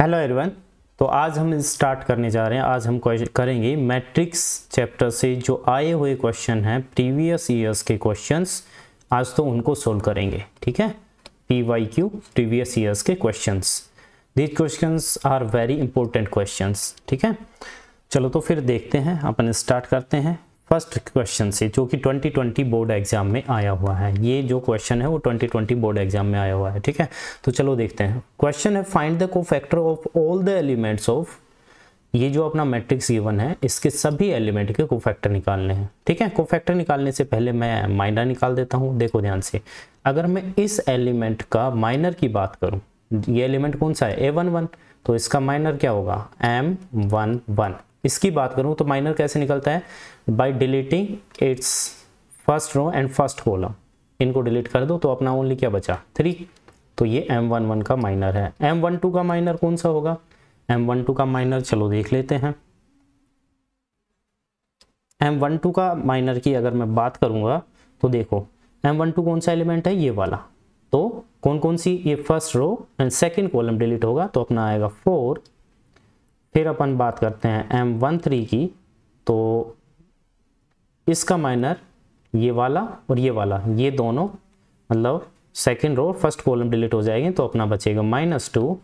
hello everyone तो आज हम स्टार्ट करने जा रहे हैं आज हम करेंगे मैट्रिक्स चैप्टर से जो आए हुए क्वेश्चन हैं प्रीवियस ईयर्स के क्वेश्चंस आज तो उनको सोल्व करेंगे ठीक है P Y Q previous years के questions these questions are very important questions ठीक है चलो तो फिर देखते हैं अपन स्टार्ट करते हैं फर्स्ट क्वेश्चन से जो कि 2020 बोर्ड एग्जाम में आया हुआ है ये जो क्वेश्चन है वो 2020 बोर्ड एग्जाम में आया हुआ है ठीक है तो चलो देखते हैं क्वेश्चन है find the cofactor of all the elements of ये जो अपना मैट्रिक्स गिवन है इसके सभी एलिमेंट के कोफैक्टर निकालने हैं ठीक है कोफैक्टर निकालने से पहले मैं माइनर निकाल देता हूँ देखो ध्यान से अगर मैं इस एलिमेंट का माइनर की बात करूँ ये एलिमेंट कौन सा है ए वन वन तो इसका माइनर क्या होगा एम वन वन इसकी बात करूं तो माइनर कैसे निकलता है by deleting its first row and first column इनको डिलीट कर दो तो अपना ओनली क्या बचा थ्री तो ये एम वन वन का माइनर है एम वन टू का माइनर कौन सा होगा एम वन टू का माइनर चलो देख लेते हैं एम वन टू का माइनर की अगर मैं बात करूंगा तो देखो एम वन टू कौन सा एलिमेंट है ये वाला तो कौन कौन सी ये first row and second column delete होगा तो अपना आएगा फोर फिर अपन बात करते हैं एम वन थ्री की तो इसका माइनर ये वाला और ये वाला ये दोनों मतलब second row first column delete हो जाएंगे तो अपना बचेगा माइनस टू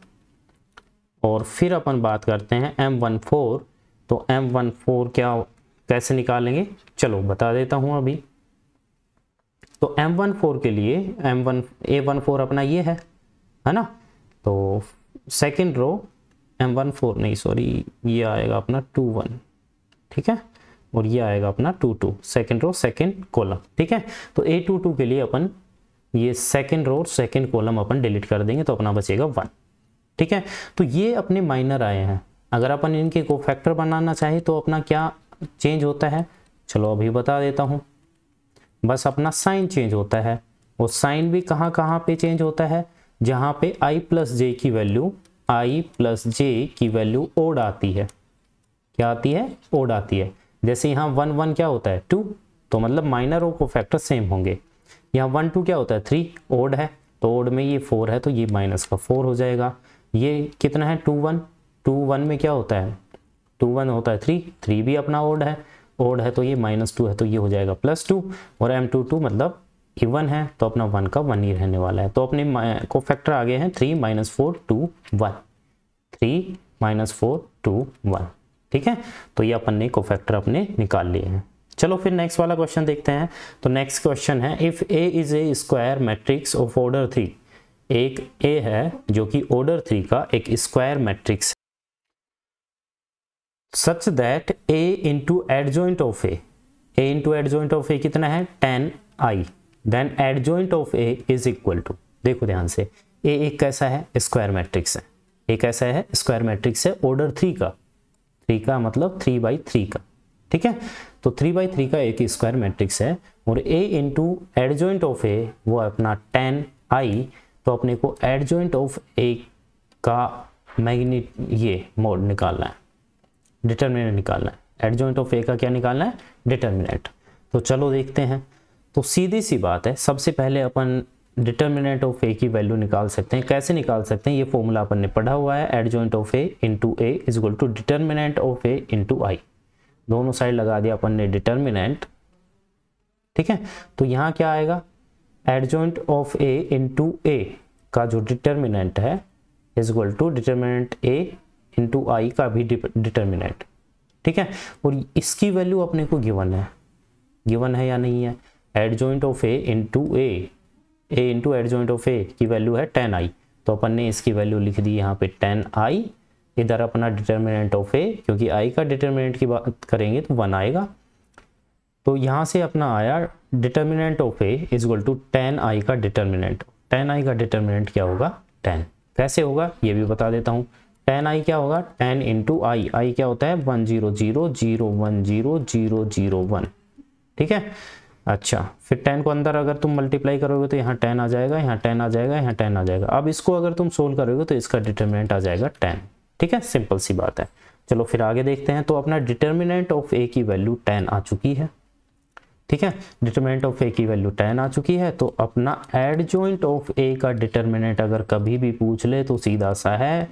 और फिर अपन बात करते हैं एम वन फोर तो एम वन फोर क्या कैसे निकालेंगे चलो बता देता हूँ अभी तो एम वन फोर के लिए M one A one four अपना ये है है ना तो second row M one four नहीं सॉरी ये आएगा अपना टू वन ठीक है और ये आएगा अपना two two second row second column ठीक है तो ए टू टू के लिए अपन ये सेकेंड रो सेकेंड कॉलम अपन डिलीट कर देंगे तो अपना बचेगा वन ठीक है तो ये अपने माइनर आए हैं अगर अपन इनके को फैक्टर बनाना चाहिए तो अपना क्या चेंज होता है चलो अभी बता देता हूँ बस अपना साइन चेंज होता है और साइन भी कहाँ कहाँ पे चेंज होता है जहाँ पे आई प्लस जे की वैल्यू आई प्लस जे की वैल्यू ओड आती है क्या आती है ओड आती है जैसे यहाँ वन वन क्या होता है टू तो मतलब माइनर और को फैक्टर सेम होंगे यहाँ वन टू क्या होता है थ्री ओड है तो ओड में ये फोर है तो ये माइनस का फोर हो जाएगा ये कितना है टू वन टू वन में क्या होता है टू वन होता है थ्री थ्री भी अपना ओड है ओड है तो ये माइनस टू है तो ये हो जाएगा प्लस टू और एम टू टू मतलब इवन है तो अपना वन का वन ही रहने वाला है तो अपने को फैक्टर आ गए हैं three minus four two one three minus four two one ठीक है तो ये अपन ने को फैक्टर अपने निकाल लिए हैं चलो फिर नेक्स्ट वाला क्वेश्चन देखते हैं तो नेक्स्ट क्वेश्चन है if A is a square matrix of order three एक ए है जो कि ऑर्डर थ्री का एक square matrix such that A into adjoint of A A into adjoint of A कितना है ten I then adjoint of A is equal to देखो ध्यान से ए एक कैसा है स्क्वायर मैट्रिक्स है एक कैसा है स्क्वायर मैट्रिक्स है ऑर्डर थ्री का थ्री का मतलब थ्री बाई थ्री का ठीक है तो थ्री बाई थ्री का एक स्क्वायर मैट्रिक्स है और A into joint of A वो अपना टेन आई तो अपने को जॉइंट ऑफ ए का मैग्नेट ये मोड निकालना है डिटर्मिनेंट निकालना है जॉइंट ऑफ ए का क्या निकालना है डिटर्मिनेंट तो चलो देखते हैं तो सीधी सी बात है सबसे पहले अपन डिटर्मिनेंट ऑफ ए की वैल्यू निकाल सकते हैं कैसे निकाल सकते हैं ये फॉर्मूला अपन ने पढ़ा हुआ है joint of A into A is equal to determinant of A into I दोनों साइड लगा दिया अपन ने डिटर्मिनेंट ठीक है तो यहाँ क्या आएगा adjoint of A into A का जो डिटर्मिनेंट है is equal to determinant A into I का भी डिटर्मिनेंट ठीक है और इसकी वैल्यू अपने को गिवन है गिवन है या नहीं है adjoint of A into A A into adjoint of A की वैल्यू है टेन आई तो अपन ने इसकी वैल्यू लिख दी यहाँ पे टेन आई इधर अपना डिटर्मिनेंट ऑफ ए क्योंकि आई का डिटर्मिनेंट की बात करेंगे तो वन आएगा तो यहाँ से अपना आया determinant of A is equal to ten I का डिटर्मिनेंट टेन आई का डिटर्मिनेंट क्या होगा टेन कैसे होगा ये भी बता देता हूँ टेन आई क्या होगा टेन इंटू आई आई क्या होता है one zero zero zero one zero zero zero one ठीक है अच्छा फिर टेन को अंदर अगर तुम मल्टीप्लाई करोगे तो यहाँ टेन आ जाएगा यहाँ टेन आ जाएगा यहाँ टेन आ जाएगा अब इसको अगर तुम सोल्व करोगे तो इसका डिटर्मिनेंट आ जाएगा टेन ठीक है सिंपल सी बात है चलो फिर आगे देखते हैं तो अपना डिटर्मिनेंट ऑफ ए की वैल्यू टेन आ चुकी है ठीक है डिटर्मिनेंट ऑफ ए की वैल्यू टेन आ चुकी है तो अपना एड जॉइंट ऑफ ए का डिटर्मिनेंट अगर कभी भी पूछ ले तो सीधा सा है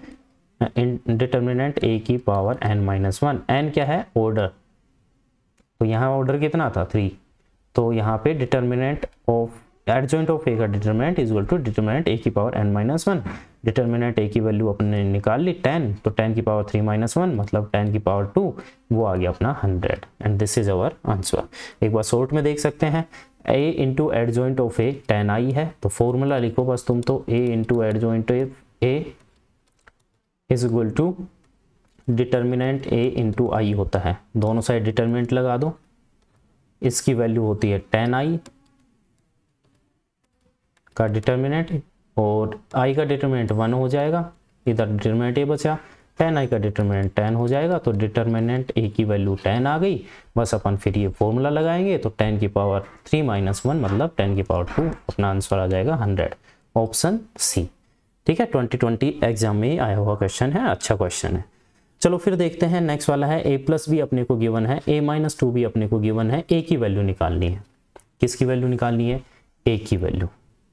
डिटर्मिनेंट ए की power N minus one N क्या है ऑर्डर तो यहाँ ऑर्डर कितना था थ्री तो यहाँ पे determinant of adjoint of A का determinant is equal to determinant A की power N minus one determinant A की वैल्यू अपने निकाल ली टेन तो टेन की पावर थ्री माइनस वन मतलब टेन की पावर टू वो आ गया अपना hundred and this is our answer एक बार शॉर्ट में देख सकते हैं A into adjoint of A ten I है तो फॉर्मूला लिखो बस तुम तो A into adjoint A is equal to determinant A into I होता है दोनों साइड डिटर्मिनेंट लगा दो इसकी वैल्यू होती है टेन आई का डिटर्मिनेंट और आई का डिटर्मिनेंट वन हो जाएगा इधर डिटर्मिनेंट ए बचा टेन आई का डिटर्मिनेंट टेन हो जाएगा तो डिटर्मिनेंट ए की वैल्यू टेन आ गई बस अपन फिर ये फॉर्मूला लगाएंगे तो टेन की पावर थ्री माइनस वन मतलब टेन की पावर टू अपना आंसर आ जाएगा हंड्रेड ऑप्शन सी ठीक है ट्वेंटी ट्वेंटी एग्जाम में आया हुआ क्वेश्चन है अच्छा क्वेश्चन है चलो फिर देखते हैं नेक्स्ट वाला है ए प्लस बी अपने को गिवन है ए माइनस टू बी अपने को गिवन है ए की वैल्यू निकालनी है किसकी वैल्यू निकालनी है ए की वैल्यू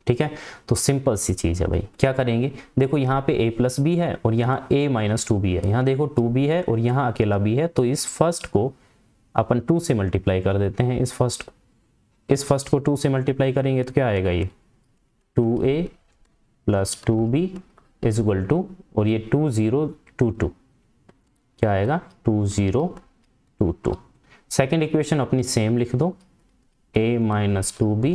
ठीक है तो सिंपल सी चीज़ है भाई क्या करेंगे देखो यहाँ पे ए प्लस बी है और यहाँ ए माइनस टू बी है यहाँ देखो टू बी है और यहाँ अकेला बी है तो इस फर्स्ट को अपन टू से मल्टीप्लाई कर देते हैं इस फर्स्ट इस फर्स्ट को टू से मल्टीप्लाई करेंगे तो क्या आएगा ये two A plus two B is equal to और ये टू ज़ीरो टू टू क्या आएगा two zero two two second equation अपनी सेम लिख दो A minus two B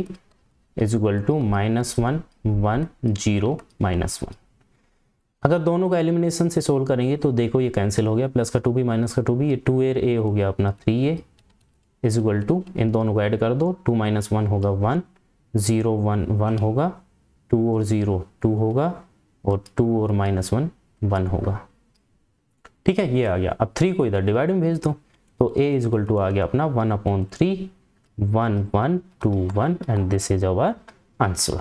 is equal to minus one one zero minus one अगर दोनों का एलिमिनेशन से सोल्व करेंगे तो देखो ये कैंसिल हो गया प्लस का टू बी माइनस का टू बी ये टू एर ए हो गया अपना three A is equal to इन दोनों को ऐड कर दो टू माइनस वन होगा वन ज़ीरो वन वन होगा टू और ज़ीरो टू होगा और टू और माइनस वन वन होगा ठीक है ये आ गया अब थ्री को इधर डिवाइड में भेज दो तो ए इज इक्वल टू आ गया अपना one upon three one one two one and this is our answer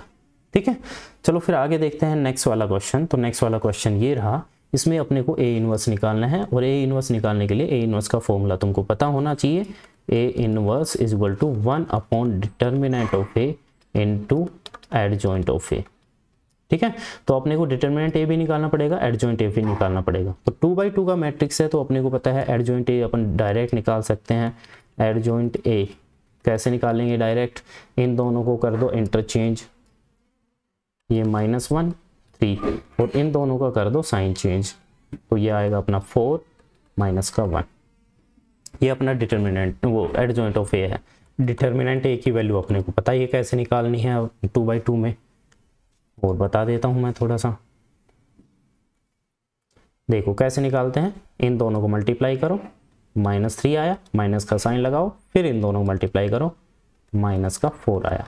ठीक है चलो फिर आगे देखते हैं नेक्स्ट वाला क्वेश्चन तो नेक्स्ट वाला क्वेश्चन ये रहा इसमें अपने को ए इनवर्स निकालना है और ए इनवर्स निकालने के लिए ए इनवर्स का फॉर्मूला तुमको पता होना चाहिए A inverse is equal to one upon determinant of A into adjoint of A ठीक है तो अपने को डिटर्मिनेंट ए भी निकालना पड़ेगा एडजॉइंट ए भी निकालना पड़ेगा तो टू बाई टू का मैट्रिक्स है तो अपने को पता है एडजॉइंट ए अपन डायरेक्ट निकाल सकते हैं एडजॉइंट ए कैसे निकालेंगे डायरेक्ट इन दोनों को कर दो इंटरचेंज ये माइनस वन थ्री और इन दोनों का कर दो साइन चेंज तो ये आएगा अपना फोर माइनस का वन ये अपना डिटर्मिनेंट वो एडजॉइंट ऑफ ए है डिटर्मिनेंट ए की वैल्यू अपने को पता है ये कैसे निकालनी है टू बाई टू में और बता देता हूँ मैं थोड़ा सा देखो कैसे निकालते हैं इन दोनों को मल्टीप्लाई करो माइनस थ्री आया माइनस का साइन लगाओ फिर इन दोनों को मल्टीप्लाई करो माइनस का फोर आया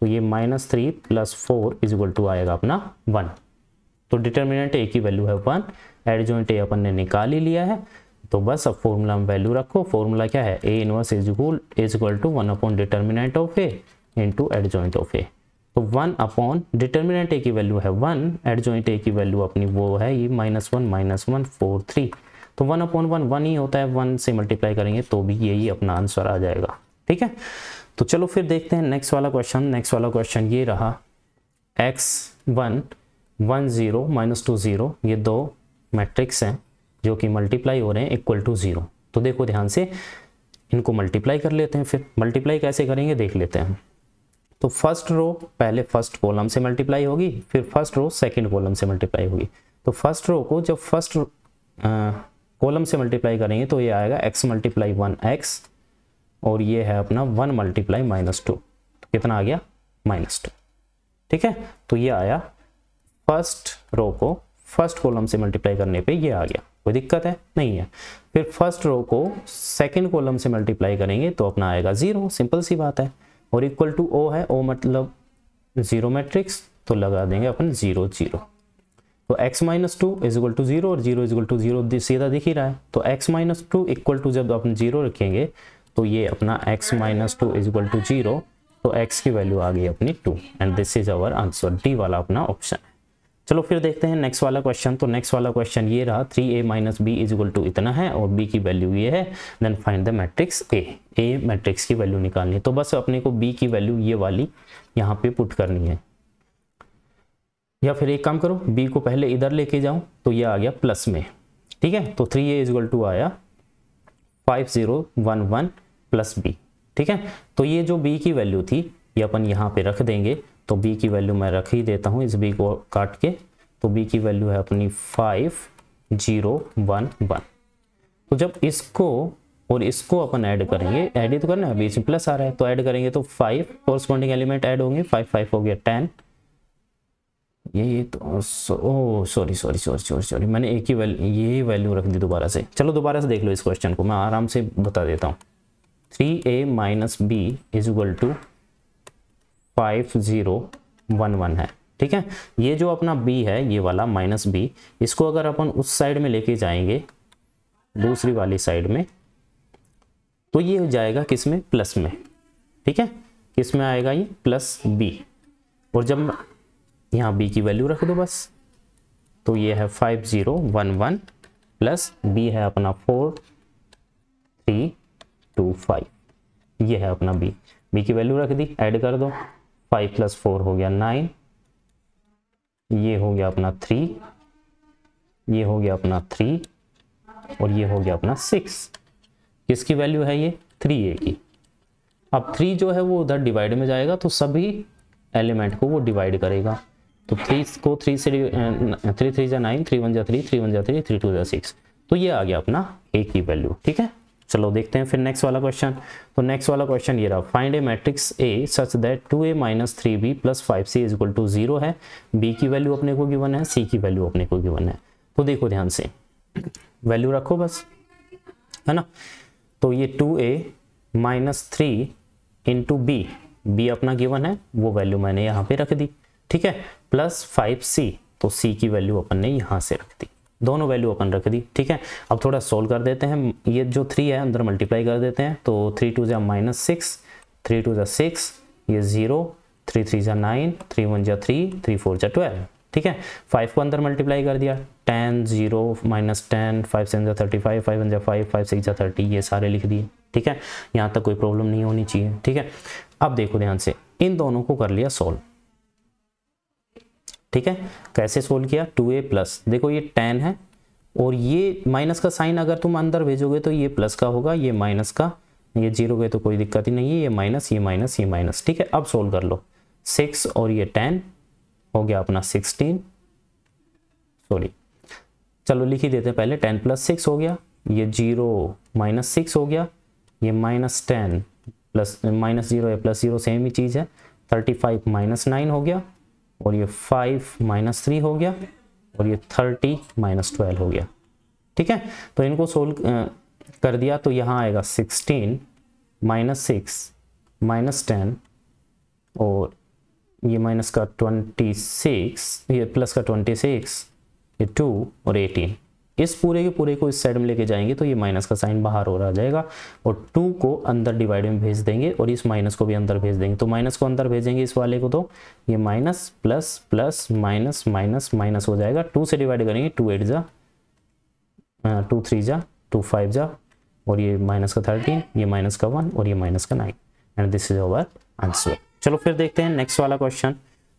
तो ये minus three plus four equal to आएगा अपना वन तो डिटर्मिनेंट ए की वैल्यू है वन एडजोइंट ए अपन ने निकाल ही लिया है तो बस अब फॉर्मूला में वैल्यू रखो फॉर्मूला क्या है A inverse is equal to one upon determinant of A into adjoint of A तो वन अपॉन डिटर्मिनेंट ए की वैल्यू है वन एडजॉइंट ए की वैल्यू अपनी वो है ये minus one minus one four three तो वन अपॉन वन वन ही होता है वन से मल्टीप्लाई करेंगे तो भी यही अपना आंसर आ जाएगा ठीक है तो चलो फिर देखते हैं नेक्स्ट वाला क्वेश्चन नेक्स्ट वाला क्वेश्चन ये रहा x one one zero minus two zero ये दो मैट्रिक्स हैं जो कि मल्टीप्लाई हो रहे हैं इक्वल टू ज़ीरो तो देखो ध्यान से इनको मल्टीप्लाई कर लेते हैं फिर मल्टीप्लाई कैसे करेंगे देख लेते हैं तो फर्स्ट रो पहले फर्स्ट कॉलम से मल्टीप्लाई होगी फिर फर्स्ट रो सेकंड कॉलम से मल्टीप्लाई होगी तो फर्स्ट रो को जब फर्स्ट कॉलम से मल्टीप्लाई करेंगे तो ये आएगा एक्स मल्टीप्लाई वन एक्स और ये है अपना वन मल्टीप्लाई माइनस टू कितना आ गया माइनस टू ठीक है तो ये आया फर्स्ट रो को फर्स्ट कॉलम से मल्टीप्लाई करने पर यह आ गया कोई दिक्कत है नहीं है फिर फर्स्ट रो को सेकेंड कॉलम से मल्टीप्लाई करेंगे तो अपना आएगा जीरो सिंपल सी बात है और इक्वल टू ओ है ओ मतलब जीरो मैट्रिक्स तो लगा देंगे अपन जीरो जीरो तो x minus two is equal to zero और zero is equal to zero सीधा दिख ही रहा है तो x minus two equal to जब अपन जीरो रखेंगे तो ये अपना x minus two is equal to zero तो x की वैल्यू आ गई अपनी two and this is our answer D वाला अपना ऑप्शन है चलो फिर देखते हैं नेक्स्ट वाला क्वेश्चन तो नेक्स्ट वाला क्वेश्चन ये रहा three A minus B is equal to इतना है और बी की वैल्यू ये है then find the matrix A A matrix की वैल्यू निकालनी है तो बस अपने को बी की वैल्यू ये वाली यहाँ पे पुट करनी है या फिर एक काम करो बी को पहले इधर लेके जाऊं तो ये आ गया प्लस में ठीक है तो three A is equal to आया five zero one one plus B ठीक है तो ये जो बी की वैल्यू थी ये अपन यहाँ पे रख देंगे तो बी की वैल्यू मैं रख ही देता हूँ इस बी को काट के तो बी की वैल्यू है अपनी फाइव जीरो वन वन तो जब इसको और इसको अपन ऐड करेंगे ऐड ही तो करना है बीच में प्लस आ रहा है तो ऐड करेंगे तो फाइव कोरस्पॉन्डिंग एलिमेंट ऐड होंगे फाइव फाइव हो गया टेन ये ये तो oh sorry sorry sorry sorry sorry मैंने एक ही वैल्यू ये वैल्यू रख दी दोबारा से चलो दोबारा से देख लो इस क्वेश्चन को मैं आराम से बता देता हूँ three A minus B is equal to five zero one one है ठीक है ये जो अपना बी है ये वाला माइनस बी इसको अगर अपन उस साइड में लेके जाएंगे दूसरी वाली साइड में तो ये हो जाएगा किस में प्लस में ठीक है किस में आएगा ये प्लस बी और जब यहाँ बी की वैल्यू रख दो बस तो ये है five zero one one plus B है अपना फोर थ्री टू फाइव ये है अपना बी बी की वैल्यू रख दी ऐड कर दो फाइव प्लस फोर हो गया नाइन ये हो गया अपना थ्री ये हो गया अपना थ्री और ये हो गया अपना सिक्स किसकी वैल्यू है ये थ्री ए की अब थ्री जो है वो उधर डिवाइड में जाएगा तो सभी एलिमेंट को वो डिवाइड करेगा तो थ्री को थ्री से थ्री थ्री जा नाइन थ्री वन जा थ्री थ्री वन जा थ्री थ्री टू जा सिक्स तो ये आ गया अपना ए की वैल्यू ठीक है चलो देखते हैं फिर नेक्स्ट वाला क्वेश्चन तो नेक्स्ट वाला क्वेश्चन ये रहा find A matrix A such that two A minus three B plus five C is equal to zero है बी की वैल्यू अपने को गिवन है सी की वैल्यू अपने को गिवन है तो देखो ध्यान से वैल्यू रखो बस है ना तो ये two A minus three into B B अपना गिवन है वो वैल्यू मैंने यहाँ पे रख दी ठीक है प्लस फाइव सी तो सी की वैल्यू अपन ने यहाँ से रख दी दोनों वैल्यू अपन रख दी ठीक है अब थोड़ा सोल्व कर देते हैं ये जो थ्री है अंदर मल्टीप्लाई कर देते हैं तो थ्री टू जै माइनस सिक्स थ्री टू जै सिक्स ये ज़ीरो थ्री थ्री जै नाइन थ्री वन जै थ्री थ्री फोर जै ट्वेल्व ठीक है फाइव को अंदर मल्टीप्लाई कर दिया ten zero minus ten five seven जै थर्टी फाइव फाइव वन जै फाइव फाइव सिक्स जै थर्टी ये सारे लिख दिए ठीक है यहाँ तक कोई प्रॉब्लम नहीं होनी चाहिए ठीक है अब देखो ध्यान से इन दोनों को कर लिया सोल्व ठीक है कैसे सोल्व किया टू ए प्लस देखो ये टेन है और ये माइनस का साइन अगर तुम अंदर भेजोगे तो ये प्लस का होगा ये माइनस का ये जीरो गए तो कोई दिक्कत ही नहीं है ये माइनस ये माइनस ये माइनस ठीक है अब सोल्व कर लो सिक्स और ये टेन हो गया अपना सिक्सटीन सॉरी चलो लिख ही देते हैं पहले टेन प्लस सिक्स हो गया ये जीरो माइनस सिक्स हो गया ये minus ten plus minus zero या प्लस जीरो सेम ही चीज़ है थर्टी फाइव माइनस नाइन हो गया और ये फाइव माइनस थ्री हो गया और ये थर्टी माइनस ट्वेल्व हो गया ठीक है तो इनको सोल्व कर दिया तो यहाँ आएगा sixteen minus six minus ten और ये माइनस का ट्वेंटी सिक्स ये प्लस का ट्वेंटी सिक्स ये टू और एटीन इस पूरे के पूरे को इस साइड में लेके जाएंगे तो ये माइनस का साइन बाहर हो रहा जाएगा और टू को अंदर डिवाइड में भेज देंगे और इस माइनस को भी अंदर भेज देंगे तो माइनस को अंदर भेजेंगे इस वाले को तो ये minus plus plus minus minus minus हो जाएगा टू से डिवाइड करेंगे टू एट जा टू थ्री जा टू फाइव जा और ये माइनस का थर्टीन ये माइनस का वन और ये माइनस का nine and this is our answer चलो फिर देखते हैं नेक्स्ट वाला क्वेश्चन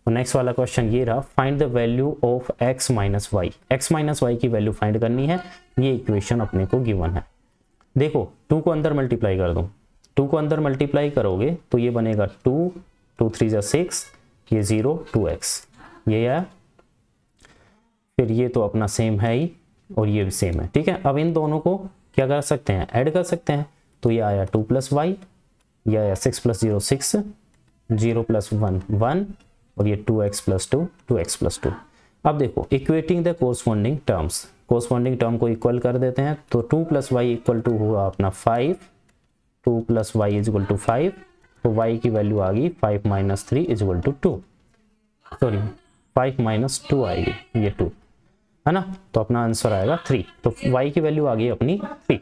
नेक्स्ट तो वाला क्वेश्चन ये रहा find the value of x minus y x minus y की वैल्यू फाइंड करनी है ये इक्वेशन अपने को गिवन है देखो टू को अंदर मल्टीप्लाई कर दो टू को अंदर मल्टीप्लाई करोगे तो ये बनेगा टू टू थ्री या सिक्स ये जीरो टू एक्स ये है फिर ये तो अपना सेम है ही और ये भी सेम है ठीक है अब इन दोनों को क्या कर सकते हैं ऐड कर सकते हैं तो ये आया टू प्लस वाई ये आया six plus zero six zero plus one one और ये two x plus two two x plus two अब देखो equating the corresponding terms corresponding term को इक्वल कर देते हैं तो two plus y equal to हुआ अपना five two plus y is to five तो वाई की वैल्यू आ गई five minus three equal to two sorry five minus two आएगी ये टू है ना तो अपना आंसर आएगा थ्री तो वाई की वैल्यू आ गई अपनी थ्री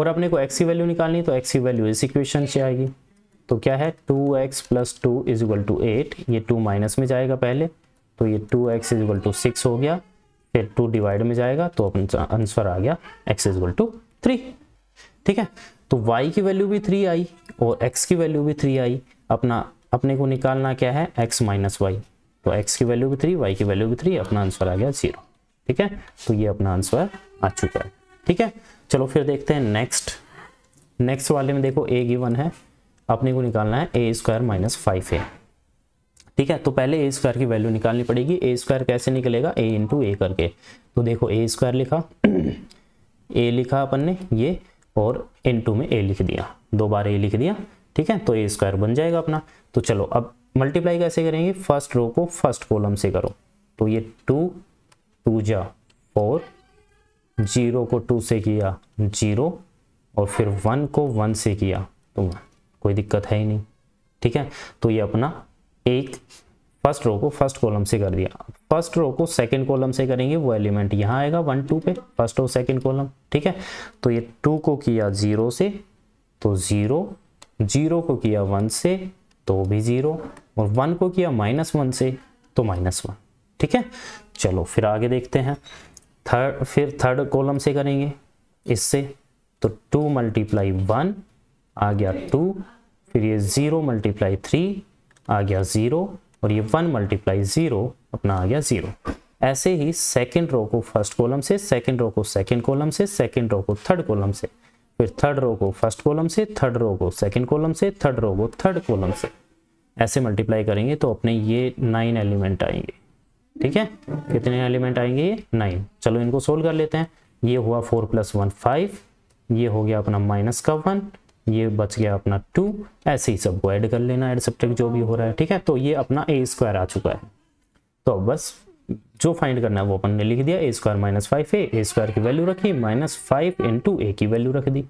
और अपने को एक्स की वैल्यू निकालनी तो एक्स की वैल्यू इस इक्वेशन से आएगी तो क्या है two x plus two is equal to eight ये टू माइनस में जाएगा पहले तो ये two x is equal to six हो गया फिर टू डिवाइड में जाएगा तो अपना आंसर आ गया x is equal to three ठीक है तो y की वैल्यू भी थ्री आई और x की वैल्यू भी थ्री आई अपना अपने को निकालना क्या है x माइनस वाई तो x की वैल्यू भी थ्री y की वैल्यू भी थ्री अपना आंसर आ गया जीरो ठीक है तो ये अपना आंसर आ चुका है ठीक है चलो फिर देखते हैं नेक्स्ट नेक्स्ट वाले में देखो ए गिवन है अपने को निकालना है A square minus five A ठीक है तो पहले ए स्क्वायर की वैल्यू निकालनी पड़ेगी ए स्क्वायर कैसे निकलेगा ए इंटू ए करके तो देखो ए स्क्वायर लिखा ए लिखा अपन ने ये और इंटू में ए लिख दिया दो बार ए लिख दिया ठीक है तो ए स्क्वायर बन जाएगा अपना तो चलो अब मल्टीप्लाई कैसे करेंगे फर्स्ट रो को फर्स्ट कॉलम से करो तो ये टू टू जा फोर जीरो को टू से किया जीरो और फिर वन को वन से किया तो वन कोई दिक्कत है ही नहीं ठीक है तो ये अपना एक फर्स्ट रो को फर्स्ट कॉलम से कर दिया फर्स्ट रो को सेकंड कॉलम से करेंगे वो एलिमेंट यहाँ आएगा वन टू पे फर्स्ट और सेकंड कॉलम ठीक है तो ये टू को किया जीरो से तो जीरो जीरो को किया वन से तो भी जीरो और वन को किया माइनस वन से तो माइनस वन ठीक है चलो फिर आगे देखते हैं थर्ड फिर थर्ड कॉलम से करेंगे इससे तो टू मल्टीप्लाई वन आ गया टू फिर ये ज़ीरो मल्टीप्लाई थ्री आ गया ज़ीरो और ये वन मल्टीप्लाई ज़ीरो अपना आ गया ज़ीरो ऐसे ही सेकेंड रो को फर्स्ट कॉलम से सेकेंड रो को सेकेंड कॉलम से सेकेंड रो को थर्ड कॉलम से फिर थर्ड रो को फर्स्ट कॉलम से थर्ड रो को सेकेंड कॉलम से थर्ड रो को थर्ड कॉलम से ऐसे मल्टीप्लाई करेंगे तो अपने ये नाइन एलिमेंट आएंगे ठीक है कितने एलिमेंट आएंगे ये नाइन चलो इनको सोल्व कर लेते हैं ये हुआ फोर प्लस वन फाइव ये हो गया अपना माइनस का वन ये बच गया अपना टू ऐसे ही सबको ऐड कर लेना एड सब्ट्रैक्ट जो भी हो रहा है ठीक है तो ये अपना ए स्क्वायर आ चुका है तो बस जो फाइंड करना है वो अपन ने लिख दिया A square minus five A A square की वैल्यू रखी माइनस फाइव इंटू ए की वैल्यू रख दी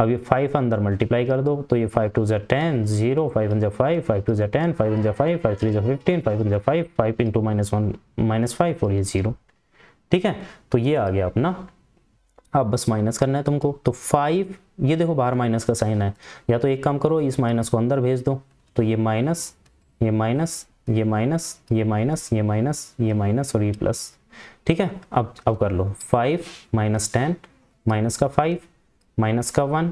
अब ये फाइव अंदर मल्टीप्लाई कर दो तो ये फाइव टू जै टेन जीरो फाइव वन जै फाइव फाइव टू जै टेन फाइव वन जै फाइव फाइव थ्री जै फिफ्टीन फाइव वन जै five five into minus one minus five और ये जीरो ठीक है तो ये आ गया अपना अब बस माइनस करना है तुमको तो फाइव ये देखो बाहर माइनस का साइन है या तो एक काम करो इस माइनस को अंदर भेज दो तो ये माइनस ये माइनस ये माइनस ये माइनस ये माइनस ये माइनस और ये प्लस ठीक है अब अब कर लो फाइव माइनस टेन माइनस का फाइव माइनस का one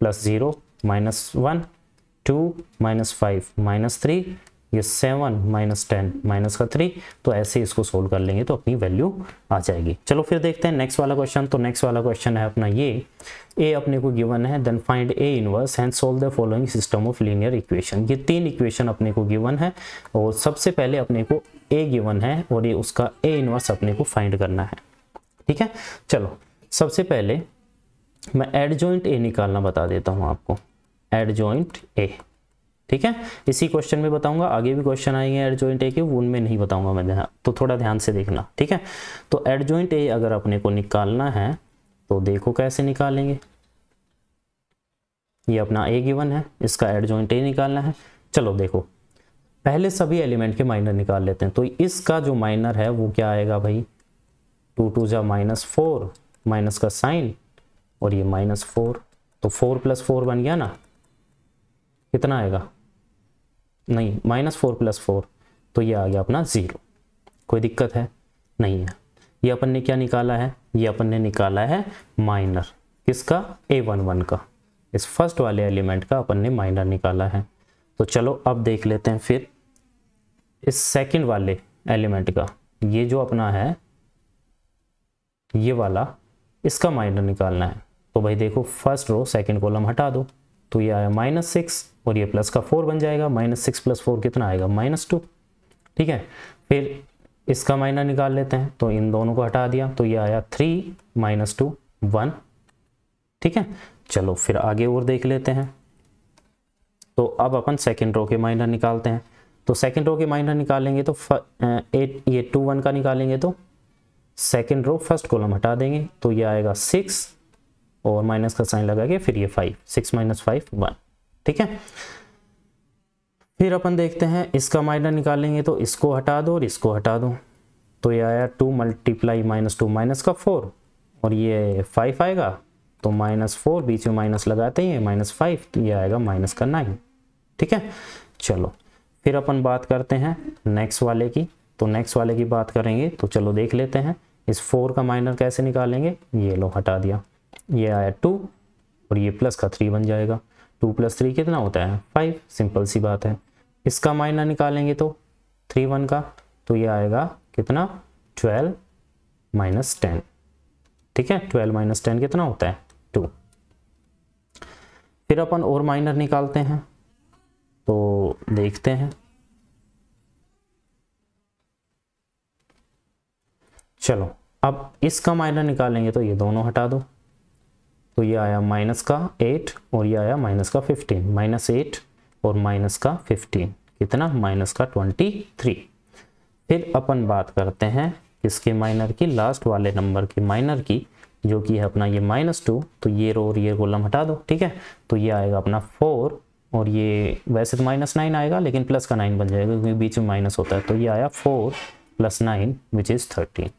plus zero minus one two minus five minus three ये सेवन माइनस टेन माइनस का थ्री तो ऐसे इसको सोल्व कर लेंगे तो अपनी वैल्यू आ जाएगी चलो फिर देखते हैं नेक्स्ट वाला क्वेश्चन तो नेक्स्ट वाला क्वेश्चन है अपना ये ए अपने को गिवन है then find A inverse and solve the following system of linear equation ये तीन इक्वेशन अपने को गिवन है और सबसे पहले अपने को ए गिवन है और ये उसका ए इनवर्स अपने को फाइंड करना है ठीक है चलो सबसे पहले मैं एड जॉइंट ए निकालना बता देता हूँ आपको एड जॉइंट ए ठीक है इसी क्वेश्चन में बताऊंगा आगे भी क्वेश्चन आएंगे एड ज्वाइंट ए के उनमें नहीं बताऊंगा मैं ध्यान तो थोड़ा ध्यान से देखना ठीक है तो एड ज्वाइंट ए अगर अपने को निकालना है तो देखो कैसे निकालेंगे ये अपना ए गिवन है इसका एड ज्वाइंट ए निकालना है चलो देखो पहले सभी एलिमेंट के माइनर निकाल लेते हैं तो इसका जो माइनर है वो क्या आएगा भाई टू टू जा माइनस फोर माइनस का साइन और ये माइनस फोर तो फोर प्लस फोर बन गया ना कितना आएगा नहीं माइनस फोर प्लस फोर तो ये आ गया अपना ज़ीरो कोई दिक्कत है नहीं है ये अपन ने क्या निकाला है ये अपन ने निकाला है माइनर किसका ए वन वन का इस फर्स्ट वाले एलिमेंट का अपन ने माइनर निकाला है तो चलो अब देख लेते हैं फिर इस सेकेंड वाले एलिमेंट का ये जो अपना है ये वाला इसका माइनर निकालना है तो भाई देखो फर्स्ट रो सेकंड कॉलम हटा दो तो ये आया माइनस सिक्स और ये प्लस का फोर बन जाएगा माइनस सिक्स प्लस फोर कितना आएगा माइनस टू ठीक है फिर इसका मायना निकाल लेते हैं तो इन दोनों को हटा दिया तो ये आया थ्री माइनस टू वन ठीक है चलो फिर आगे और देख लेते हैं तो अब अपन सेकेंड रो के माइनर निकालते हैं तो सेकेंड रो के माइनर निकालेंगे तो एट ये टू वन का निकालेंगे तो सेकेंड रो फर्स्ट कॉलम हटा देंगे तो ये आएगा सिक्स और माइनस का साइन लगा के फिर ये five six minus five one ठीक है फिर अपन देखते हैं इसका माइनर निकालेंगे तो इसको हटा दो और इसको हटा दो तो ये आया two multiply minus two minus का फोर और ये फाइव आएगा तो माइनस फोर बीच में माइनस लगाते हैं माइनस फाइव तो ये आएगा माइनस का नाइन ठीक है चलो फिर अपन बात करते हैं नेक्स्ट वाले की तो नेक्स्ट वाले की बात करेंगे तो चलो देख लेते हैं इस फोर का माइनर कैसे निकालेंगे ये लो हटा दिया ये आया टू और ये प्लस का थ्री बन जाएगा टू प्लस थ्री कितना होता है फाइव सिंपल सी बात है इसका मायना निकालेंगे तो थ्री वन का तो ये आएगा कितना ट्वेल्व माइनस टेन ठीक है ट्वेल्व माइनस टेन कितना होता है टू फिर अपन और माइनर निकालते हैं तो देखते हैं चलो अब इसका माइनर निकालेंगे तो ये दोनों हटा दो तो ये आया माइनस का एट और ये आया माइनस का फिफ्टीन माइनस एट और माइनस का फिफ्टीन कितना माइनस का ट्वेंटी थ्री फिर अपन बात करते हैं किसके माइनर की लास्ट वाले नंबर के माइनर की जो कि है अपना ये माइनस टू तो ये रो और ये गोलम हटा दो ठीक है तो ये आएगा अपना फोर और ये वैसे तो माइनस नाइन आएगा लेकिन प्लस का नाइन बन जाएगा क्योंकि बीच में माइनस होता है तो ये आया four plus nine which is thirteen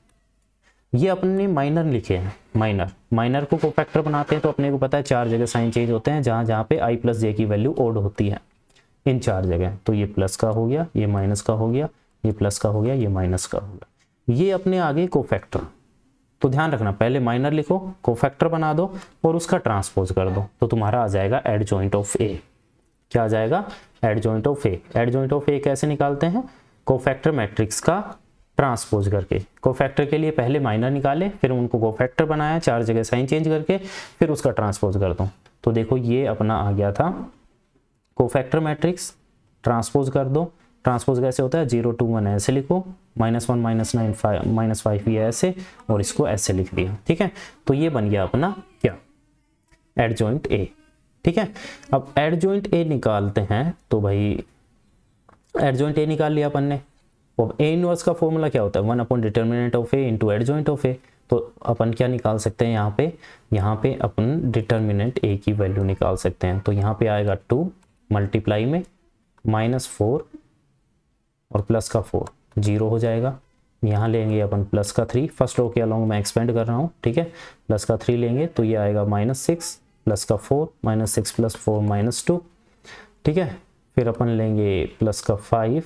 ये अपने माइनर लिखे हैं माइनर माइनर को कोफैक्टर बनाते हैं तो अपने को पता है चार जगह साइन चेंज होते हैं जहां जहां पे आई प्लस जे की वैल्यू ओड होती है इन चार जगह तो ये प्लस का हो गया ये माइनस का हो गया ये प्लस का हो गया ये माइनस का हो गया ये अपने आगे कोफैक्टर तो ध्यान रखना पहले माइनर लिखो कोफैक्टर बना दो और उसका ट्रांसपोज कर दो तो तुम्हारा आ जाएगा एड जॉइंट ऑफ ए क्या आ जाएगा adjoint of A adjoint of A कैसे निकालते हैं कोफैक्टर मैट्रिक्स का ट्रांसपोज करके कोफैक्टर के लिए पहले माइनर निकाले फिर उनको कोफैक्टर बनाया चार जगह साइन चेंज करके फिर उसका ट्रांसपोज कर दो तो देखो ये अपना आ गया था कोफैक्टर मैट्रिक्स ट्रांसपोज कर दो ट्रांसपोज कैसे होता है जीरो टू वन ऐसे लिखो minus one minus nine five minus five ये ऐसे और इसको ऐसे लिख दिया ठीक है तो ये बन गया अपना क्या एड जॉइंट ए ठीक है अब एड जॉइंट ए निकालते हैं तो भाई एड जॉइंट ए निकाल लिया अपन ने अब ए इनवर्स का फॉर्मूला क्या होता है one upon determinant of A into adjoint of A तो अपन क्या निकाल सकते हैं यहाँ पे यहाँ पे अपन डिटर्मिनेंट ए की वैल्यू निकाल सकते हैं तो यहाँ पे आएगा टू मल्टीप्लाई में माइनस फोर और प्लस का फोर जीरो हो जाएगा यहाँ लेंगे अपन प्लस का थ्री फर्स्ट रो के अलॉन्ग मैं एक्सपेंड कर रहा हूँ ठीक है प्लस का थ्री लेंगे तो ये आएगा माइनस सिक्स प्लस का four minus six plus four minus two ठीक है फिर अपन लेंगे प्लस का फाइव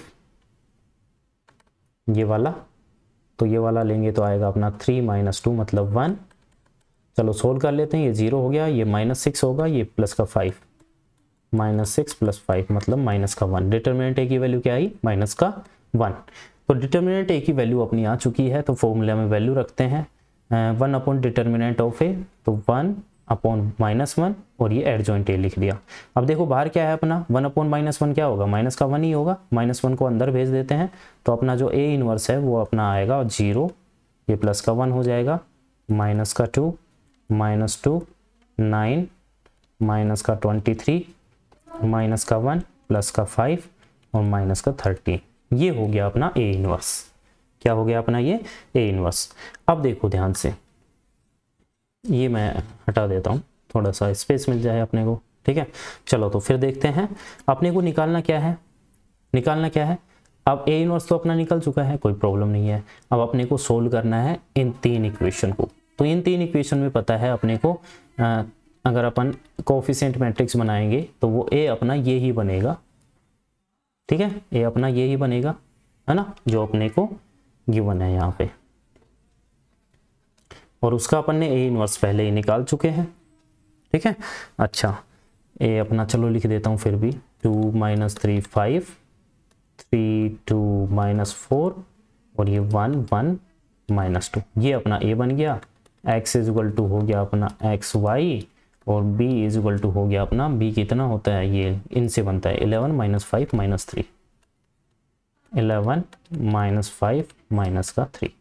ये वाला तो ये वाला लेंगे तो आएगा अपना थ्री माइनस टू मतलब वन चलो सोल्व कर लेते हैं ये जीरो हो गया ये माइनस सिक्स होगा ये प्लस का five minus six plus five मतलब माइनस का वन डिटर्मिनेंट ए की वैल्यू क्या आई माइनस का वन तो डिटर्मिनेंट ए की वैल्यू अपनी आ चुकी है तो फॉर्मूला में वैल्यू रखते हैं one upon determinant of A तो वन अपॉन माइनस वन और ये एड जॉइंट ए लिख दिया अब देखो बाहर क्या है अपना वन अपॉन माइनस वन क्या होगा माइनस का वन ही होगा माइनस वन को अंदर भेज देते हैं तो अपना जो ए इनवर्स है वो अपना आएगा जीरो ये प्लस का वन हो जाएगा माइनस का two minus two nine minus का ट्वेंटी थ्री माइनस का वन प्लस का फाइव और माइनस का थर्टी ये हो गया अपना ए इनवर्स क्या हो गया अपना ये ए इनवर्स अब देखो ध्यान से ये मैं हटा देता हूँ थोड़ा सा स्पेस मिल जाए अपने को ठीक है चलो तो फिर देखते हैं अपने को निकालना क्या है निकालना क्या है अब ए इनवर्स तो अपना निकल चुका है कोई प्रॉब्लम नहीं है अब अपने को सोल्व करना है इन तीन इक्वेशन को तो इन तीन इक्वेशन में पता है अपने को आ, अगर अपन कोफिशेंट मैट्रिक्स बनाएंगे तो वो ए अपना ये ही बनेगा ठीक है ए अपना ये ही बनेगा है ना जो अपने को गिवन है यहाँ पे और उसका अपन ने ए इनवर्स पहले ही निकाल चुके हैं ठीक है अच्छा ए अपना चलो लिख देता हूँ फिर भी two minus three five three two minus four और ये वन वन माइनस टू ये अपना ए बन गया एक्स इजल टू हो गया अपना एक्स वाई और बी इजल टू हो गया अपना बी कितना होता है ये इनसे बनता है eleven minus five minus three eleven minus five minus का थ्री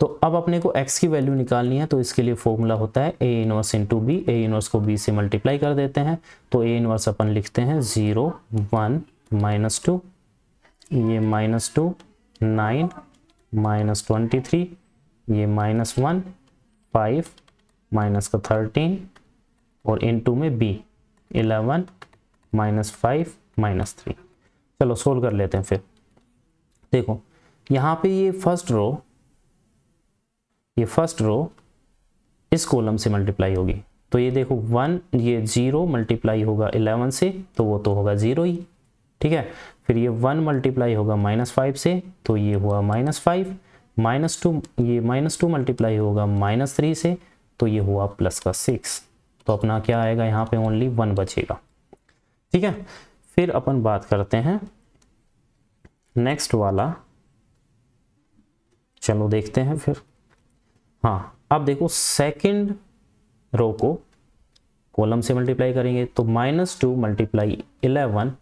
तो अब अपने को x की वैल्यू निकालनी है तो इसके लिए फॉर्मूला होता है a inverse into B A inverse को b से मल्टीप्लाई कर देते हैं तो a इनवर्स अपन लिखते हैं जीरो वन माइनस टू ये minus two nine minus twenty three ये माइनस वन फाइव माइनस का थर्टीन और इनटू में b eleven minus five minus three चलो सोल्व कर लेते हैं फिर देखो यहाँ पे ये फर्स्ट रो ये फर्स्ट रो इस कॉलम से मल्टीप्लाई होगी तो ये देखो वन ये जीरो मल्टीप्लाई होगा इलेवन से तो वो तो होगा जीरो ही ठीक है फिर ये वन मल्टीप्लाई होगा माइनस फाइव से तो ये हुआ माइनस फाइव माइनस टू ये माइनस टू मल्टीप्लाई होगा माइनस थ्री से तो ये हुआ प्लस का सिक्स तो अपना क्या आएगा यहाँ पे ओनली वन बचेगा ठीक है फिर अपन बात करते हैं नेक्स्ट वाला चलो देखते हैं फिर हाँ अब देखो सेकंड रो को कॉलम से मल्टीप्लाई करेंगे तो minus two multiply eleven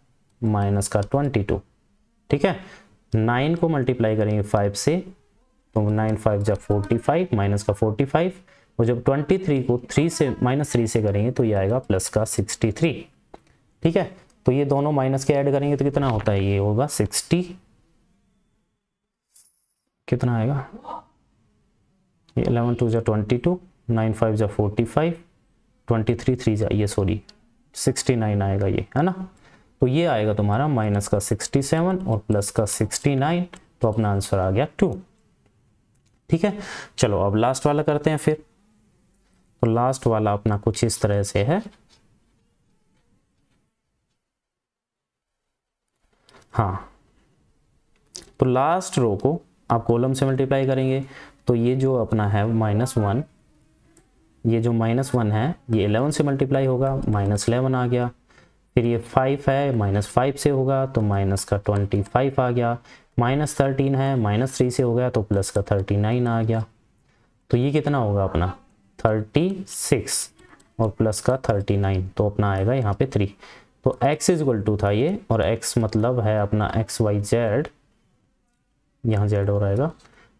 minus का ट्वेंटी टू ठीक है नाइन को मल्टीप्लाई करेंगे फाइव से तो नाइन फाइव जब फोर्टी फाइव माइनस का फोर्टी फाइव और जब ट्वेंटी थ्री को थ्री से माइनस थ्री से करेंगे तो ये आएगा प्लस का सिक्सटी थ्री ठीक है तो ये दोनों माइनस के ऐड करेंगे तो कितना होता है ये होगा सिक्सटी कितना आएगा ये इलेवन टू जै ट्वेंटी टू नाइन फाइव ज़ा forty five twenty three three जै ये सॉरी सिक्सटी नाइन आएगा ये है ना तो ये आएगा तुम्हारा माइनस का सिक्सटी सेवन और प्लस का सिक्सटी नाइन तो अपना आंसर आ गया टू ठीक है चलो अब लास्ट वाला करते हैं फिर तो लास्ट वाला अपना कुछ इस तरह से है हाँ तो लास्ट रो को आप कॉलम से मल्टीप्लाई करेंगे तो ये जो अपना है माइनस वन ये जो माइनस वन है ये इलेवन से मल्टीप्लाई होगा माइनस इलेवन आ गया फिर ये फाइव है माइनस फाइव से होगा तो माइनस का ट्वेंटी फाइव आ गया माइनस थर्टीन है माइनस थ्री से हो गया तो प्लस का थर्टी नाइन आ गया तो ये कितना होगा अपना थर्टी सिक्स और प्लस का थर्टी नाइन तो अपना आएगा यहाँ पे थ्री तो x इज इक्वल टू था ये और x मतलब है अपना एक्स वाई जेड यहाँ जेड और आएगा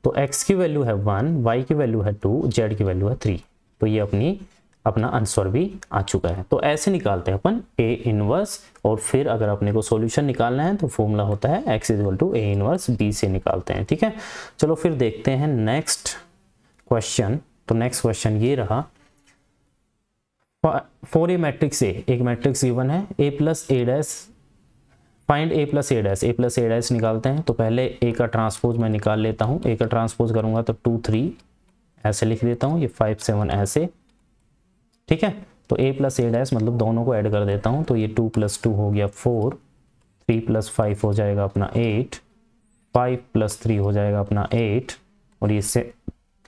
तो x की वैल्यू है वन y की वैल्यू है टू z की वैल्यू है थ्री तो ये अपनी अपना आंसर भी आ चुका है तो ऐसे निकालते हैं अपन a इनवर्स और फिर अगर अपने को सॉल्यूशन निकालना है तो फॉर्मूला होता है x equal to A inverse b से निकालते हैं ठीक है चलो फिर देखते हैं नेक्स्ट क्वेश्चन तो नेक्स्ट क्वेश्चन ये रहा फोर ए मैट्रिक्स ए एक मैट्रिक्स गिवन है A plus A dash find A plus A dash A plus A dash निकालते हैं तो पहले ए का ट्रांसपोज मैं निकाल लेता हूँ ए का ट्रांसपोज करूंगा तो टू थ्री ऐसे लिख देता हूँ ये फाइव सेवन ऐसे ठीक है तो ए प्लस ए डैस मतलब दोनों को ऐड कर देता हूँ तो ये टू प्लस टू हो गया फोर थ्री प्लस फाइव हो जाएगा अपना एट फाइव प्लस थ्री हो जाएगा अपना एट और ये से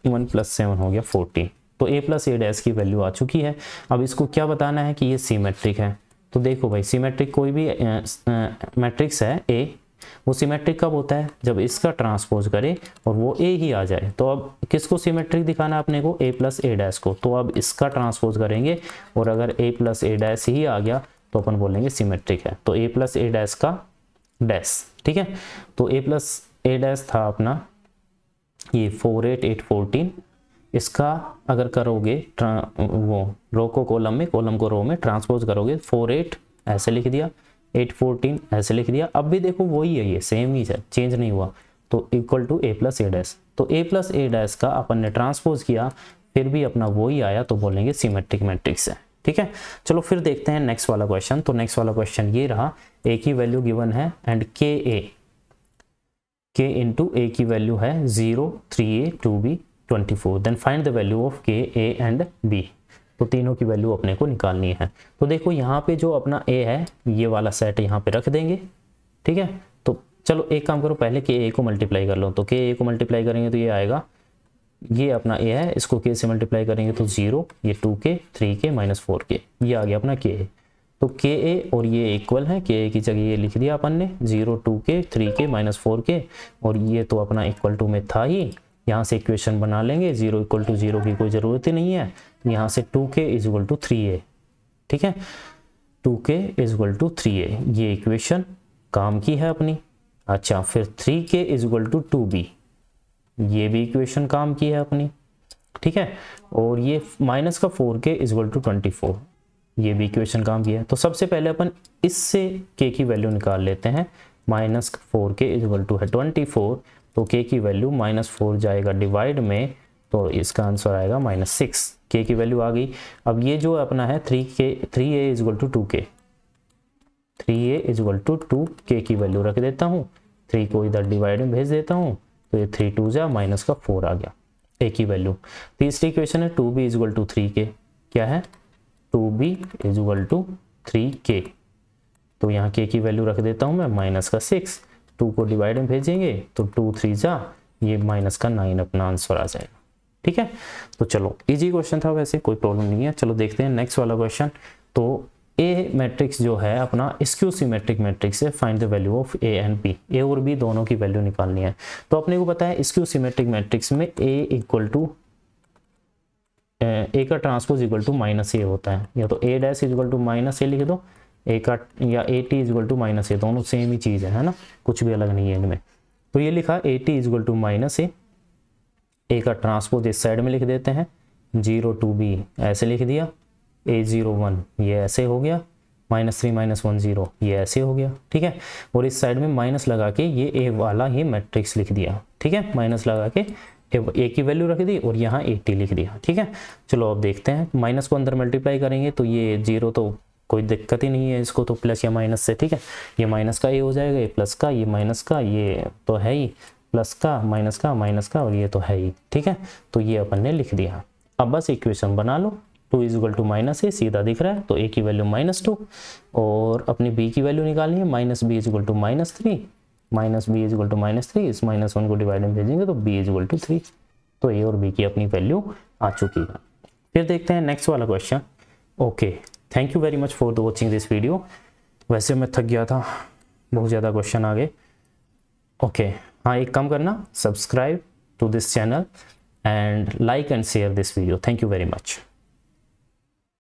वन प्लस सेवन हो गया फोर्टीन तो ए प्लस ए डैस की वैल्यू आ चुकी है अब इसको क्या बताना है कि ये सीमेट्रिक है तो देखो भाई सीमेट्रिक कोई भी मैट्रिक्स है ए वो सीमेट्रिक कब होता है जब इसका ट्रांसपोज करे और वो ए ही आ जाए तो अब किसको सीमेट्रिक दिखाना अपने को ए प्लस ए डैश को तो अब इसका ट्रांसपोज करेंगे और अगर ए प्लस ए डैश ही आ गया तो अपन बोलेंगे सीमेट्रिक है तो ए प्लस ए डैश का डैश ठीक है तो ए प्लस ए डैश था अपना ये फोर एट एट फोर्टीन इसका अगर करोगे वो रो को कॉलम में कॉलम को रो में ट्रांसपोज करोगे फोर एट ऐसे लिख दिया एट फोरटीन ऐसे लिख दिया अब भी देखो वही है ये सेम ही है चेंज नहीं हुआ तो equal to A plus A dash तो ए प्लस ए डैश का अपन ने ट्रांसपोज किया फिर भी अपना वही आया तो बोलेंगे सीमेट्रिक मैट्रिक्स है ठीक है चलो फिर देखते हैं नेक्स्ट वाला क्वेश्चन तो नेक्स्ट वाला क्वेश्चन ये रहा ए की वैल्यू गिवन है एंड के ए के इंटू ए की वैल्यू है zero three A two B 24 then find the value of K A and B तो तीनों की वैल्यू अपने को निकालनी है तो देखो यहाँ पे जो अपना ए है ये वाला सेट यहाँ पे रख देंगे ठीक है तो चलो एक काम करो पहले के ए को मल्टीप्लाई कर लो तो के ए को मल्टीप्लाई करेंगे तो ये आएगा ये अपना ए है इसको के से मल्टीप्लाई करेंगे तो जीरो ये to K three K minus four के ये आ गया अपना के ए तो के ए और ये इक्वल है के ए की जगह ये लिख दिया अपन ने zero two K three K minus four K और ये तो अपना इक्वल टू में था ही यहाँ से इक्वेशन बना लेंगे जीरो इक्वल टू जीरो की कोई ज़रूरत ही नहीं है यहाँ से two K is equal to three A ठीक है two K is equal to three A ये इक्वेशन काम की है अपनी अच्छा फिर three K is equal to two B ये भी इक्वेशन काम की है अपनी ठीक है और ये माइनस का four K is equal to twenty four ये भी इक्वेशन काम की है तो सबसे पहले अपन इससे के की वैल्यू निकाल लेते हैं minus four K is equal to है ट्वेंटी फोर तो के की वैल्यू माइनस फोर जाएगा डिवाइड में तो इसका आंसर आएगा माइनस सिक्स के की वैल्यू आ गई अब ये जो अपना है three K three A equal to two K three A equal to two K की वैल्यू रख देता हूँ थ्री को इधर डिवाइड में भेज देता हूँ तो ये थ्री टू जा माइनस का फोर आ गया ए की वैल्यू तीसरी क्वेश्चन है two B equal to three K क्या है two B equal to three K तो यहाँ के की वैल्यू रख देता हूँ मैं माइनस का सिक्स टू को डिवाइड में भेजेंगे तो टू थ्री जा ये माइनस का नाइन अपना आंसर आ जाएगा ठीक है तो चलो इजी क्वेश्चन था वैसे कोई प्रॉब्लम नहीं है चलो देखते हैं नेक्स्ट वाला क्वेश्चन तो ए मैट्रिक्स जो है अपना स्क्यू सीमेट्रिक मैट्रिक्स है find the value of A and B A और बी दोनों की वैल्यू निकालनी है तो अपने को पता है स्क्यू सीमेट्रिक मैट्रिक्स में ए इक्वल टू ए का transpose equal to minus A होता है या तो A dash equal to minus A लिख दो ए का या A T equal to minus A दोनों सेम ही चीज़ है है ना कुछ भी अलग नहीं है इनमें तो ये लिखा A T equal to minus A A का ट्रांसपोज इस साइड में लिख देते हैं जीरो टू बी ऐसे लिख दिया ए जीरो वन ये ऐसे हो गया minus three minus one zero ये ऐसे हो गया ठीक है और इस साइड में माइनस लगा के ये ए वाला ही मैट्रिक्स लिख दिया ठीक है माइनस लगा के ए की वैल्यू रख दी और यहाँ ए टी लिख दिया ठीक है चलो अब देखते हैं माइनस को अंदर मल्टीप्लाई करेंगे तो ये जीरो तो कोई दिक्कत ही नहीं है इसको तो प्लस या माइनस से ठीक है ये माइनस का ये हो जाएगा ये प्लस का ये माइनस का ये तो है ही प्लस का माइनस का माइनस का और ये तो है ही ठीक है तो ये अपन ने लिख दिया अब बस इक्वेशन बना लो two equal to minus A सीधा दिख रहा है तो ए की वैल्यू माइनस टू और अपनी बी की वैल्यू निकालनी है minus B is equal to minus three minus B equal to minus three इस माइनस वन को डिवाइड में भेजेंगे तो बी इजल टू थ्री तो ए और बी की अपनी वैल्यू आ चुकी है फिर देखते हैं नेक्स्ट वाला question okay thank you very much for the watching this video वैसे मैं थक गया था बहुत ज़्यादा क्वेश्चन आ गए ओके हाँ एक काम करना subscribe to this channel and like and share this video thank you very much